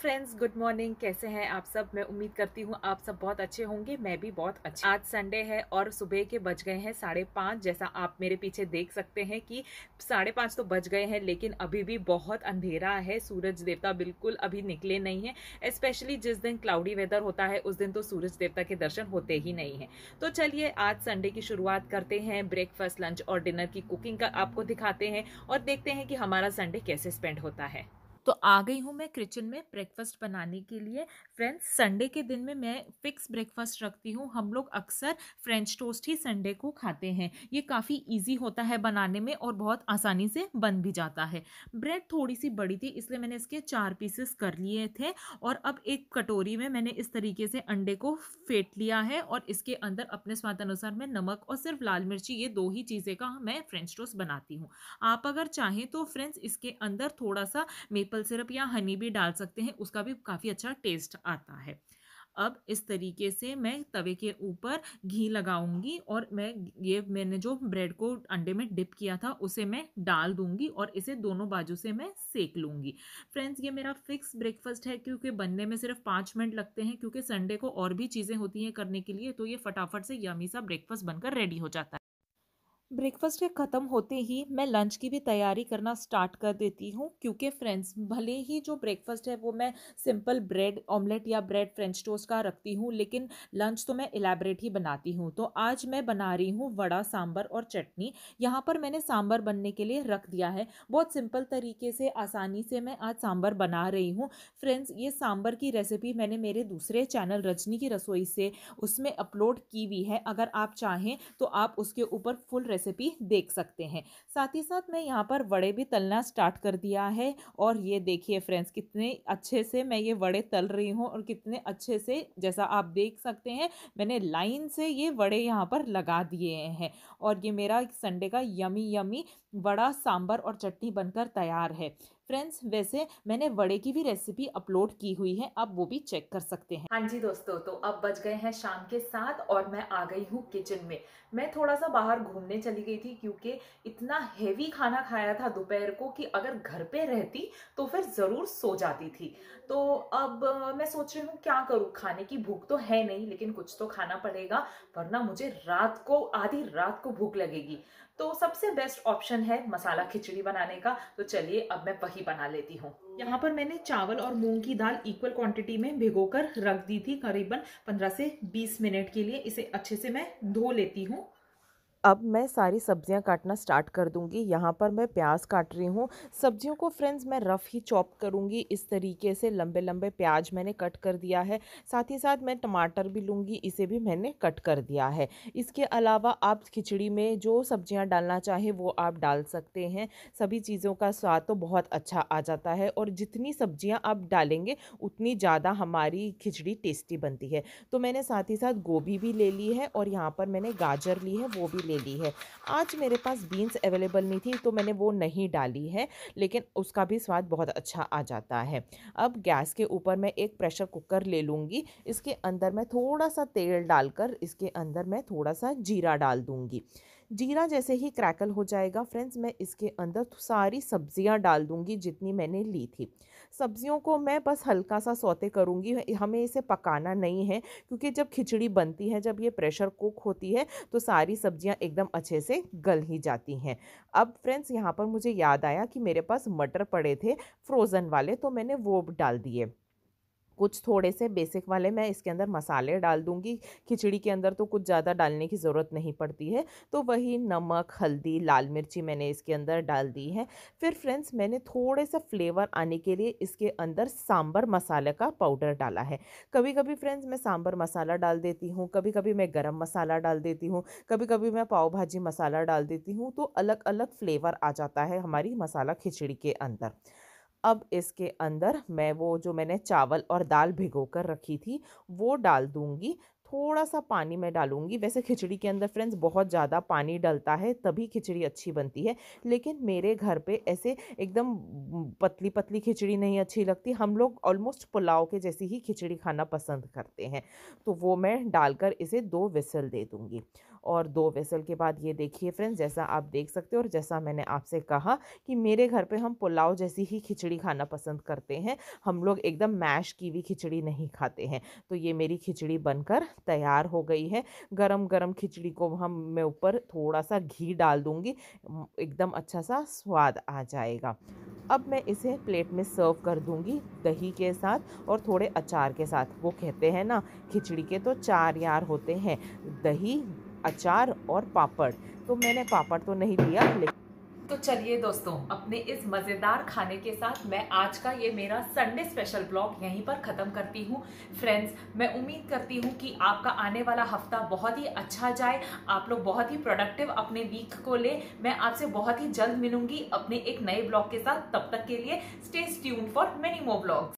friends good morning कैसे हैं आप सब मैं उम्मीद करती हूँ आप सब बहुत अच्छे होंगे मैं भी बहुत अच्छी आज संडे है और सुबह के बज गए हैं साढ़े पाँच जैसा आप मेरे पीछे देख सकते हैं कि साढ़े पाँच तो बज गए हैं लेकिन अभी भी बहुत अंधेरा है सूरज देवता बिल्कुल अभी निकले नहीं है स्पेशली जिस दिन क्लाउडी वेदर होता है उस दिन तो सूरज देवता के दर्शन होते ही नहीं है तो चलिए आज संडे की शुरुआत करते हैं ब्रेकफास्ट लंच और डिनर की कुकिंग का आपको दिखाते हैं और देखते हैं कि हमारा संडे कैसे स्पेंड होता है तो आ गई हूँ मैं किचन में ब्रेकफास्ट बनाने के लिए फ्रेंड्स संडे के दिन में मैं फिक्स ब्रेकफास्ट रखती हूँ हम लोग अक्सर फ्रेंच टोस्ट ही संडे को खाते हैं ये काफ़ी ईजी होता है बनाने में और बहुत आसानी से बन भी जाता है ब्रेड थोड़ी सी बड़ी थी इसलिए मैंने इसके चार पीसेस कर लिए थे और अब एक कटोरी में मैंने इस तरीके से अंडे को फेंट लिया है और इसके अंदर अपने स्वाद अनुसार मैं नमक और सिर्फ लाल मिर्ची ये दो ही चीज़ें का मैं फ्रेंच टोस्ट बनाती हूँ आप अगर चाहें तो फ्रेंड्स इसके अंदर थोड़ा सा मेपल मेपल सिरप या हनी भी डाल सकते हैं उसका भी काफ़ी अच्छा टेस्ट आता है अब इस तरीके से मैं तवे के ऊपर घी लगाऊंगी और मैं ये मैंने जो ब्रेड को अंडे में डिप किया था उसे मैं डाल दूंगी और इसे दोनों बाजू से मैं सेक लूँगी फ्रेंड्स ये मेरा फिक्स ब्रेकफास्ट है क्योंकि बनने में सिर्फ पाँच मिनट लगते हैं क्योंकि संडे को और भी चीज़ें होती हैं करने के लिए तो ये फटाफट से यमी सा ब्रेकफास्ट बनकर रेडी हो जाता है ब्रेकफास्ट के ख़त्म होते ही मैं लंच की भी तैयारी करना स्टार्ट कर देती हूँ क्योंकि फ्रेंड्स भले ही जो ब्रेकफास्ट है वो मैं सिंपल ब्रेड ऑमलेट या ब्रेड फ्रेंच टोस्ट का रखती हूँ लेकिन लंच तो मैं एलेबरेट ही बनाती हूँ तो आज मैं बना रही हूँ वड़ा सांभर और चटनी यहाँ पर मैंने सांभर बनने के लिए रख दिया है बहुत सिंपल तरीके से आसानी से मैं आज सांभर बना रही हूँ फ्रेंड्स ये सांभर की रेसिपी मैंने मेरे दूसरे चैनल रजनी की रसोई से उसमें अपलोड की हुई है अगर आप चाहें तो आप उसके ऊपर फुल रेसिपी देख सकते हैं साथ ही साथ मैं यहाँ पर वड़े भी तलना स्टार्ट कर दिया है और ये देखिए फ्रेंड्स कितने अच्छे से मैं ये वड़े तल रही हूँ और कितने अच्छे से जैसा आप देख सकते हैं मैंने लाइन से ये वड़े यहाँ पर लगा दिए हैं और ये मेरा संडे का यमी यमी वड़ा सांभर और चटनी बनकर तैयार है फ्रेंड्स वैसे मैंने वड़े की भी रेसिपी अपलोड की हुई है आप वो भी चेक कर सकते हैं हाँ जी दोस्तों तो अब बज गए हैं शाम के साथ और मैं आ गई हूँ किचन में मैं थोड़ा सा बाहर घूमने चली गई थी क्योंकि इतना हेवी खाना खाया था दोपहर को कि अगर घर पे रहती तो फिर ज़रूर सो जाती थी तो अब मैं सोच रही हूँ क्या करूँ खाने की भूख तो है नहीं लेकिन कुछ तो खाना पड़ेगा वरना मुझे रात को आधी रात को भूख लगेगी तो सबसे बेस्ट ऑप्शन है मसाला खिचड़ी बनाने का तो चलिए अब मैं वही बना लेती हूँ यहाँ पर मैंने चावल और मूंग की दाल इक्वल क्वांटिटी में भिगोकर रख दी थी करीबन 15 से 20 मिनट के लिए इसे अच्छे से मैं धो लेती हूँ अब मैं सारी सब्जियां काटना स्टार्ट कर दूंगी यहाँ पर मैं प्याज काट रही हूँ सब्जियों को फ्रेंड्स मैं रफ़ ही चॉप करूँगी इस तरीके से लंबे लंबे प्याज मैंने कट कर दिया है साथ ही साथ मैं टमाटर भी लूँगी इसे भी मैंने कट कर दिया है इसके अलावा आप खिचड़ी में जो सब्जियाँ डालना चाहें वो आप डाल सकते हैं सभी चीज़ों का स्वाद तो बहुत अच्छा आ जाता है और जितनी सब्जियाँ आप डालेंगे उतनी ज़्यादा हमारी खिचड़ी टेस्टी बनती है तो मैंने साथ ही साथ गोभी भी ले ली है और यहाँ पर मैंने गाजर ली है वो भी ले ली है आज मेरे पास बीन्स अवेलेबल नहीं थी तो मैंने वो नहीं डाली है लेकिन उसका भी स्वाद बहुत अच्छा आ जाता है अब गैस के ऊपर मैं एक प्रेशर कुकर ले लूँगी इसके अंदर मैं थोड़ा सा तेल डालकर इसके अंदर मैं थोड़ा सा जीरा डाल दूँगी जीरा जैसे ही क्रैकल हो जाएगा फ्रेंड्स मैं इसके अंदर तो सारी सब्जियां डाल दूंगी जितनी मैंने ली थी सब्जियों को मैं बस हल्का सा सौते करूंगी हमें इसे पकाना नहीं है क्योंकि जब खिचड़ी बनती है जब ये प्रेशर कुक होती है तो सारी सब्जियां एकदम अच्छे से गल ही जाती हैं अब फ्रेंड्स यहाँ पर मुझे याद आया कि मेरे पास मटर पड़े थे फ्रोज़न वाले तो मैंने वो डाल दिए कुछ थोड़े से बेसिक वाले मैं इसके अंदर मसाले डाल दूंगी खिचड़ी के अंदर तो कुछ ज़्यादा डालने की ज़रूरत नहीं पड़ती है तो वही नमक हल्दी लाल मिर्ची मैंने इसके अंदर डाल दी है फिर फ्रेंड्स मैंने थोड़े से फ्लेवर आने के लिए इसके अंदर सांबर मसाले का पाउडर डाला है कभी कभी फ्रेंड्स मैं सांबर मसाला डाल देती हूँ कभी कभी मैं गर्म मसाला डाल देती हूँ कभी कभी मैं पाव भाजी मसाला डाल देती हूँ तो अलग अलग फ्लेवर आ जाता है हमारी मसाला खिचड़ी के अंदर अब इसके अंदर मैं वो जो मैंने चावल और दाल भिगो कर रखी थी वो डाल दूँगी थोड़ा सा पानी मैं डालूँगी वैसे खिचड़ी के अंदर फ्रेंड्स बहुत ज़्यादा पानी डलता है तभी खिचड़ी अच्छी बनती है लेकिन मेरे घर पे ऐसे एकदम पतली पतली खिचड़ी नहीं अच्छी लगती हम लोग ऑलमोस्ट पुलाव के जैसी ही खिचड़ी खाना पसंद करते हैं तो वो मैं डालकर इसे दो विसल दे दूँगी और दो वेसल के बाद ये देखिए फ्रेंड्स जैसा आप देख सकते हो और जैसा मैंने आपसे कहा कि मेरे घर पे हम पुलाव जैसी ही खिचड़ी खाना पसंद करते हैं हम लोग एकदम मैश की भी खिचड़ी नहीं खाते हैं तो ये मेरी खिचड़ी बनकर तैयार हो गई है गरम गरम खिचड़ी को हम मैं ऊपर थोड़ा सा घी डाल दूंगी एकदम अच्छा सा स्वाद आ जाएगा अब मैं इसे प्लेट में सर्व कर दूंगी दही के साथ और थोड़े अचार के साथ वो कहते हैं ना खिचड़ी के तो चार यार होते हैं दही अचार और पापड़ तो मैंने पापड़ तो नहीं लिया लेकिन तो चलिए दोस्तों अपने इस मज़ेदार खाने के साथ मैं आज का ये मेरा संडे स्पेशल ब्लॉग यहीं पर ख़त्म करती हूँ फ्रेंड्स मैं उम्मीद करती हूँ कि आपका आने वाला हफ्ता बहुत ही अच्छा जाए आप लोग बहुत ही प्रोडक्टिव अपने वीक को ले मैं आपसे बहुत ही जल्द मिलूंगी अपने एक नए ब्लॉग के साथ तब तक के लिए stay tune for many more blogs